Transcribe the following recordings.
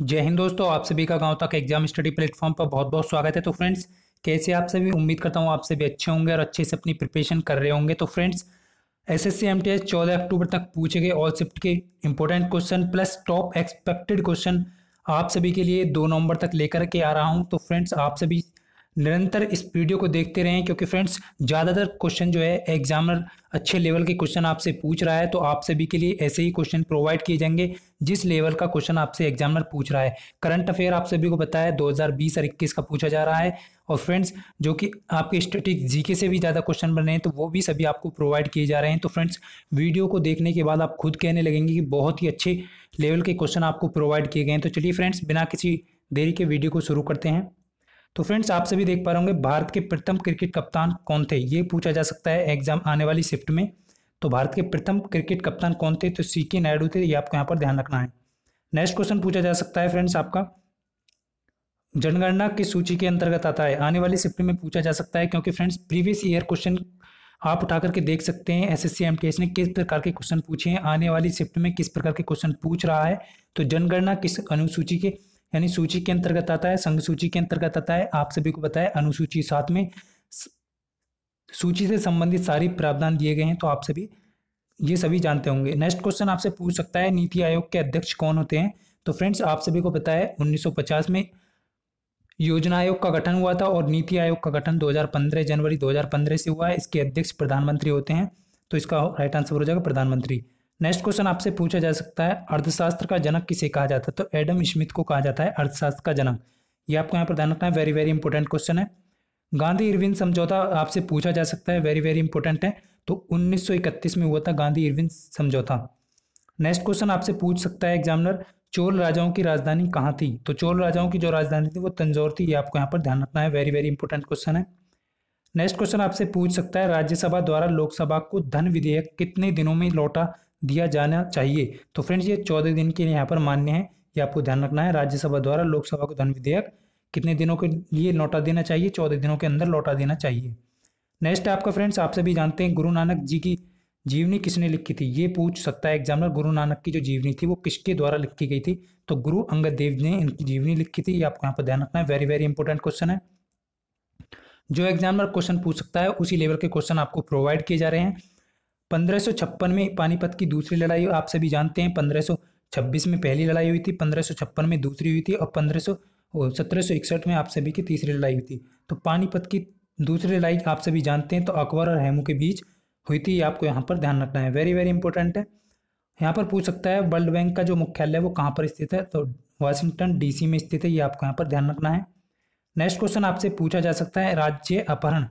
जय हिंद दोस्तों आप सभी का गांव तक एग्जाम स्टडी प्लेटफॉर्म पर बहुत बहुत स्वागत है तो फ्रेंड्स कैसे आप सभी उम्मीद करता हूं आप सभी अच्छे होंगे और अच्छे से अपनी प्रिपरेशन कर रहे होंगे तो friends S S C M T S चौदह अक्टूबर तक पूछे गए ऑल शिफ्ट के important question plus top expected question आप सभी के लिए दो नवंबर तक लेकर के आ रहा हूँ तो फ्रेंड्स आप सभी निरंतर इस वीडियो को देखते रहें क्योंकि फ्रेंड्स ज़्यादातर क्वेश्चन जो है एग्जामिनर अच्छे लेवल के क्वेश्चन आपसे पूछ रहा है तो आप सभी के लिए ऐसे ही क्वेश्चन प्रोवाइड किए जाएंगे जिस लेवल का क्वेश्चन आपसे एग्जामिनर पूछ रहा है करंट अफेयर आप सभी को पता है 2020 और 21 का पूछा जा रहा है और फ्रेंड्स जो कि आपके स्टेटिक जीके से भी ज़्यादा क्वेश्चन बन रहे हैं तो वो भी सभी आपको प्रोवाइड किए जा रहे हैं तो फ्रेंड्स वीडियो को देखने के बाद आप खुद कहने लगेंगे कि बहुत ही अच्छे लेवल के क्वेश्चन आपको प्रोवाइड किए गए हैं तो चलिए फ्रेंड्स बिना किसी देरी के वीडियो को शुरू करते हैं तो फ्रेंड्स आप सभी देख पा रहे होंगे भारत के प्रथम क्रिकेट कप्तान कौन थे ये पूछा जा सकता है एग्जाम आने वाली शिफ्ट में तो भारत के प्रथम क्रिकेट कप्तान कौन थे तो सी के नायडू थे ये आपको यहाँ पर ध्यान रखना है नेक्स्ट क्वेश्चन पूछा जा सकता है फ्रेंड्स आपका जनगणना की सूची के अंतर्गत आता है आने वाली शिफ्ट में पूछा जा सकता है क्योंकि फ्रेंड्स प्रीवियस ईयर क्वेश्चन आप उठा करके देख सकते हैं एसएससी एमटीएस ने किस प्रकार के क्वेश्चन पूछे हैं आने वाली शिफ्ट में किस प्रकार के क्वेश्चन पूछ रहा है तो जनगणना किस अनुसूची के यानी सूची के अंतर्गत आता है संघ सूची के अंतर्गत आता है आप सभी को बताया अनुसूची सात में सूची से संबंधित सारे प्रावधान दिए गए हैं तो आप सभी ये सभी जानते होंगे नेक्स्ट क्वेश्चन आपसे पूछ सकता है नीति आयोग के अध्यक्ष कौन होते हैं तो फ्रेंड्स आप सभी को बताया उन्नीस में योजना आयोग का गठन हुआ था और नीति आयोग का गठन 2015 जनवरी 2015 से हुआ है इसके अध्यक्ष प्रधानमंत्री होते हैं तो इसका राइट आंसर हो जाएगा प्रधानमंत्री नेक्स्ट क्वेश्चन आपसे पूछा जा सकता है अर्थशास्त्र का जनक किसे कहा जाता है तो एडम स्मिथ को कहा जाता है अर्थशास्त्र का जनक ये आपको यहाँ पर ध्यान रखना है वेरी वेरी इंपॉर्टेंट क्वेश्चन है गांधी इरविन समझौता आपसे पूछा जा सकता है वेरी वेरी इंपॉर्टेंट है तो 1931 में हुआ था गांधी इरविन समझौता नेक्स्ट क्वेश्चन आपसे पूछ सकता है एग्जामिनर चोल राजाओं की राजधानी कहाँ थी तो चोल राजाओं की जो राजधानी थी वो तंजौर थी ये आपको यहाँ पर ध्यान रखना है वेरी वेरी इंपॉर्टेंट क्वेश्चन है नेक्स्ट क्वेश्चन आपसे पूछ सकता है राज्यसभा द्वारा लोकसभा को धन विधेयक कितने दिनों में लौटा दिया जाना चाहिए तो फ्रेंड्स ये चौदह दिन के यहाँ पर मान्य है ये आपको ध्यान रखना है राज्यसभा द्वारा लोकसभा को धन विधेयक कितने दिनों के लिए लौटा देना चाहिए चौदह दिनों के अंदर लौटा देना चाहिए नेक्स्ट आपका फ्रेंड्स आप सभी जानते हैं गुरु नानक जी की जीवनी किसने लिखी थी ये पूछ सकता है एग्जामिनर गुरु नानक की जो जीवनी थी वो किसके द्वारा लिखी गई थी तो गुरु अंगद देव ने इनकी जीवनी लिखी थी ये आपको यहाँ पर ध्यान रखना है वेरी वेरी इंपॉर्टेंट क्वेश्चन है जो एग्जामिनर क्वेश्चन पूछ सकता है उसी लेवल के क्वेश्चन आपको प्रोवाइड किए जा रहे हैं पंद्रह में पानीपत की दूसरी लड़ाई आप सभी जानते हैं पंद्रह छब्बीस में पहली लड़ाई हुई थी पंद्रह में दूसरी हुई थी और पंद्रह सत्रह में आप सभी की तीसरी लड़ाई हुई थी तो पानीपत की दूसरी लड़ाई आप सभी जानते हैं तो अकबर और हेमू के बीच हुई थी आपको यहाँ पर ध्यान रखना है वेरी वेरी इंपॉर्टेंट है यहाँ पर पूछ सकता है वर्ल्ड बैंक का जो मुख्यालय है वो कहाँ पर स्थित है तो वाशिंगटन डीसी में स्थित है ये आपको यहाँ पर ध्यान रखना है नेक्स्ट क्वेश्चन आपसे पूछा जा सकता है राज्य अपहरण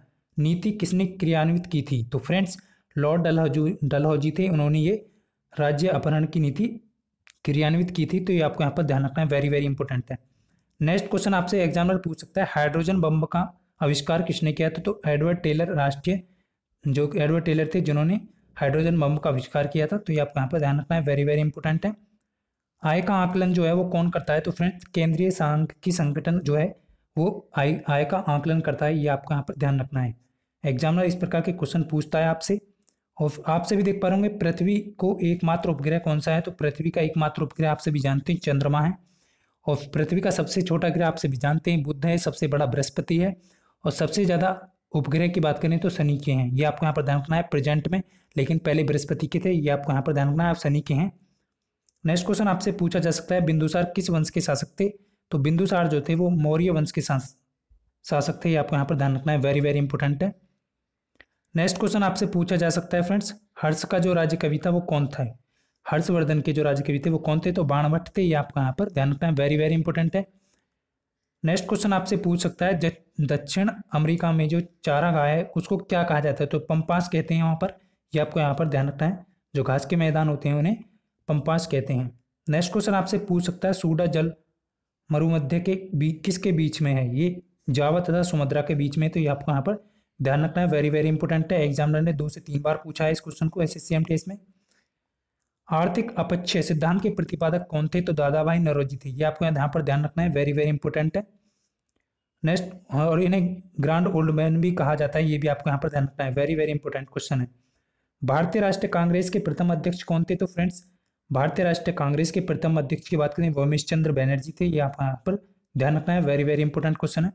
नीति किसने क्रियान्वित की थी तो फ्रेंड्स लॉर्ड डलहौजू डलहौजी थे उन्होंने ये राज्य अपहरण की नीति क्रियान्वित की थी तो ये आपको यहाँ पर ध्यान रखना है वेरी वेरी इंपॉर्टेंट है नेक्स्ट क्वेश्चन आपसे एग्जाम में पूछ सकता है हाइड्रोजन बम का आविष्कार किसने किया था तो एडवर्ड टेलर राष्ट्रीय जो एडवर्ड टेलर थे जिन्होंने हाइड्रोजन बम का आविष्कार किया था तो ये आपको यहाँ पर ध्यान रखना है वेरी वेरी इंपॉर्टेंट है आय का आकलन जो है वो कौन करता है तो फ्रेंड्स केंद्रीय की संगठन जो है वो आय आय का आकलन करता है ये आपको यहाँ पर ध्यान रखना है एग्जामिनर इस प्रकार के क्वेश्चन पूछता है आपसे और आपसे भी देख पा रहे पृथ्वी को एकमात्र उपग्रह कौन सा है तो पृथ्वी का एकमात्र उपग्रह आपसे भी जानते हैं चंद्रमा है और पृथ्वी का सबसे छोटा ग्रह आपसे भी जानते हैं बुद्ध है सबसे बड़ा बृहस्पति है और सबसे ज़्यादा उपग्रह की बात करें तो शनि के हैं ये आपको यहाँ पर ध्यान रखना है प्रेजेंट में लेकिन पहले बृहस्पति के थे ये आपको यहाँ पर ध्यान रखना है आप शनि के हैं नेक्स्ट क्वेश्चन आपसे पूछा जा सकता है बिंदुसार किस वंश के शासक थे तो बिंदुसार जो थे वो मौर्य वंश के शासक थे ये आपको यहाँ पर ध्यान रखना है वेरी वेरी इंपॉर्टेंट है नेक्स्ट क्वेश्चन आपसे पूछा जा सकता है फ्रेंड्स हर्ष का जो राज्य कवि था वो कौन था हर्षवर्धन के जो राज्य कवि थे वो कौन थे तो बाणभट्ट थे ये आपका यहाँ पर ध्यान रखना है वेरी वेरी इंपॉर्टेंट है नेक्स्ट क्वेश्चन आपसे पूछ सकता है दक्षिण अमेरिका में जो चारा गाय है उसको क्या कहा जाता है तो पंपास कहते हैं वहाँ पर ये आपको यहाँ पर ध्यान रखना है जो घास के मैदान होते हैं उन्हें पंपास कहते हैं नेक्स्ट क्वेश्चन आपसे पूछ सकता है सूडा जल मरुमध्य के बीच किसके बीच में है ये जावा तथा सुमद्रा के बीच में तो ये आपको यहाँ पर ध्यान रखना है वेरी वेरी इंपॉर्टेंट है एग्जामिनर ने दो से तीन बार पूछा है इस क्वेश्चन को एस एस टेस्ट में आर्थिक अपच्छय सिद्धांत के प्रतिपादक कौन थे तो दादा भाई नरोजी थे ये आपको यहाँ पर ध्यान रखना है वेरी वेरी इंपॉर्टेंट है नेक्स्ट और इन्हें ग्रांड ओल्ड मैन भी कहा जाता है ये भी आपको यहाँ पर ध्यान रखना है वेरी वेरी इंपॉर्टेंट क्वेश्चन है भारतीय राष्ट्रीय कांग्रेस के प्रथम अध्यक्ष कौन थे तो फ्रेंड्स भारतीय राष्ट्रीय कांग्रेस के प्रथम अध्यक्ष की बात करें वोमेश चंद्र बैनर्जी थे ये आप यहाँ पर ध्यान रखना है वेरी वेरी इंपॉर्टेंट क्वेश्चन है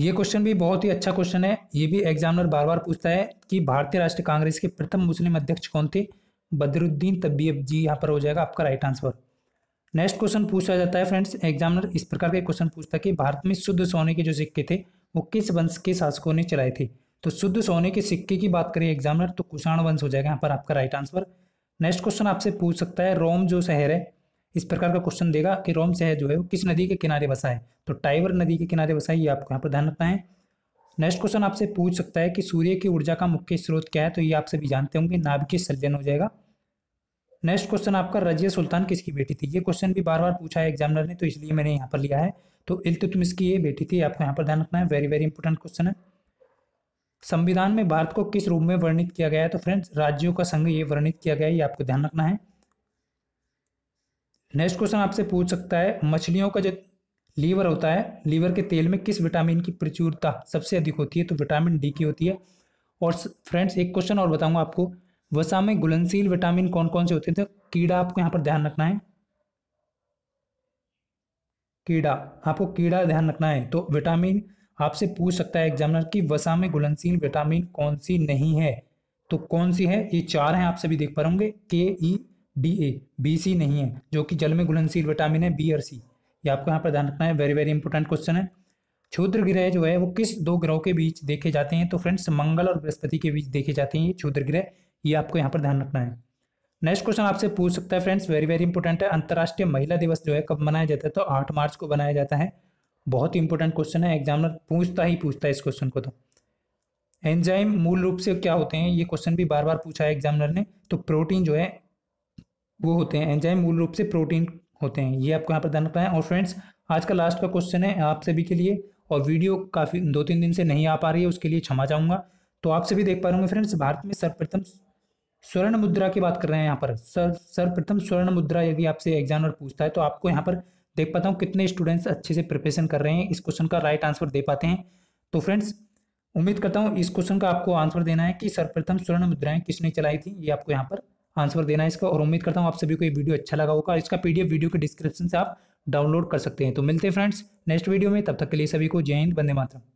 ये क्वेश्चन भी बहुत ही अच्छा क्वेश्चन है ये भी एग्जामिनर बार बार पूछता है कि भारतीय राष्ट्रीय कांग्रेस के प्रथम मुस्लिम अध्यक्ष कौन थे बदरुद्दीन तबीयब जी यहाँ पर हो जाएगा आपका राइट आंसर नेक्स्ट क्वेश्चन पूछा जाता है फ्रेंड्स एग्जामिनर इस प्रकार के क्वेश्चन पूछता है कि भारत में शुद्ध सोने के जो सिक्के थे वो किस वंश के शासकों ने चलाए थे तो शुद्ध सोने के सिक्के की बात करें एग्जामिनर तो कुषाण वंश हो जाएगा यहाँ पर आपका राइट आंसर नेक्स्ट क्वेश्चन आपसे पूछ सकता है रोम जो शहर है इस प्रकार का क्वेश्चन देगा कि रोम शहर जो है वो किस नदी के किनारे बसा है तो टाइवर नदी के किनारे बसा है ये आपको यहाँ पर ध्यान रखना है नेक्स्ट क्वेश्चन आपसे पूछ सकता है कि सूर्य की ऊर्जा का मुख्य स्रोत क्या है तो ये आप सभी जानते होंगे नाभिकीय सर्जन हो जाएगा नेक्स्ट क्वेश्चन आपका रजिया सुल्तान किसकी बेटी थी ये क्वेश्चन भी बार बार पूछा है एग्जामिनर ने तो इसलिए मैंने यहाँ पर लिया है तो इल्तुतमिस की ये बेटी थी आपको यहाँ पर ध्यान रखना है वेरी वेरी इंपॉर्टेंट क्वेश्चन है संविधान में भारत को किस रूप में वर्णित किया गया है तो फ्रेंड्स राज्यों का संघ ये वर्णित किया गया है ये आपको ध्यान रखना है नेक्स्ट क्वेश्चन आपसे पूछ सकता है मछलियों का जो लीवर होता है लीवर के तेल में किस विटामिन की प्रचुरता सबसे अधिक होती है तो विटामिन डी की होती है और फ्रेंड्स एक क्वेश्चन और बताऊंगा आपको वसा में घुलनशील विटामिन कौन कौन से होते हैं तो कीड़ा आपको यहाँ पर ध्यान रखना है कीड़ा आपको कीड़ा ध्यान रखना है तो विटामिन आपसे पूछ सकता है एग्जामिनर की वसा में घुलनशील विटामिन कौन सी नहीं है तो कौन सी है ये चार हैं आप सभी देख पाओगे के E D A B C नहीं है जो कि जल में घुलनशील विटामिन है बी और सी ये आपको यहाँ पर ध्यान रखना है वेरी वेरी इंपॉर्टेंट क्वेश्चन है क्षुद्र ग्रह जो है वो किस दो ग्रहों के बीच देखे जाते हैं तो फ्रेंड्स मंगल और बृहस्पति के बीच देखे जाते हैं ये क्षुद्र ग्रह ये आपको यहाँ पर ध्यान रखना है नेक्स्ट क्वेश्चन आपसे पूछ सकता है फ्रेंड्स वेरी वेरी इंपॉर्टेंट है अंतर्राष्ट्रीय महिला दिवस जो है कब मनाया जाता है तो आठ मार्च को मनाया जाता है बहुत इंपॉर्टेंट क्वेश्चन है एग्जामिनर पूछता ही पूछता है इस क्वेश्चन को तो एंजाइम मूल रूप से क्या होते हैं ये क्वेश्चन भी बार बार पूछा है एग्जामिनर ने तो प्रोटीन जो है वो होते हैं एंजाइम मूल रूप से प्रोटीन होते हैं ये आपको यहाँ पर ध्यान रखना है और फ्रेंड्स आज का लास्ट का क्वेश्चन है आप सभी के लिए और वीडियो काफ़ी दो तीन दिन से नहीं आ पा रही है उसके लिए क्षमा चाहूँगा तो आप सभी देख पा रहे होंगे फ्रेंड्स भारत में सर्वप्रथम स्वर्ण मुद्रा की बात कर रहे हैं यहाँ पर सर सर्वप्रथम स्वर्ण मुद्रा यदि आपसे एग्जाम पूछता है तो आपको यहाँ पर देख पाता हूँ कितने स्टूडेंट्स अच्छे से प्रिपरेशन कर रहे हैं इस क्वेश्चन का राइट आंसर दे पाते हैं तो फ्रेंड्स उम्मीद करता हूँ इस क्वेश्चन का आपको आंसर देना है कि सर्वप्रथम स्वर्ण मुद्राएं किसने चलाई थी ये आपको यहाँ पर आंसर देना है इसका और उम्मीद करता हूँ आप सभी को ये वीडियो अच्छा लगा होगा इसका पीडीएफ वीडियो के डिस्क्रिप्शन से आप डाउनलोड कर सकते हैं तो मिलते हैं फ्रेंड्स नेक्स्ट वीडियो में तब तक के लिए सभी को जय हिंद बंदे मातरम